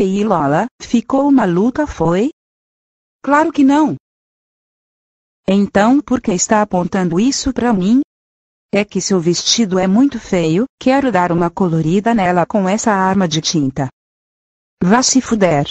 Ei Lola, ficou maluca foi? Claro que não. Então por que está apontando isso para mim? É que seu vestido é muito feio, quero dar uma colorida nela com essa arma de tinta. Vá se fuder.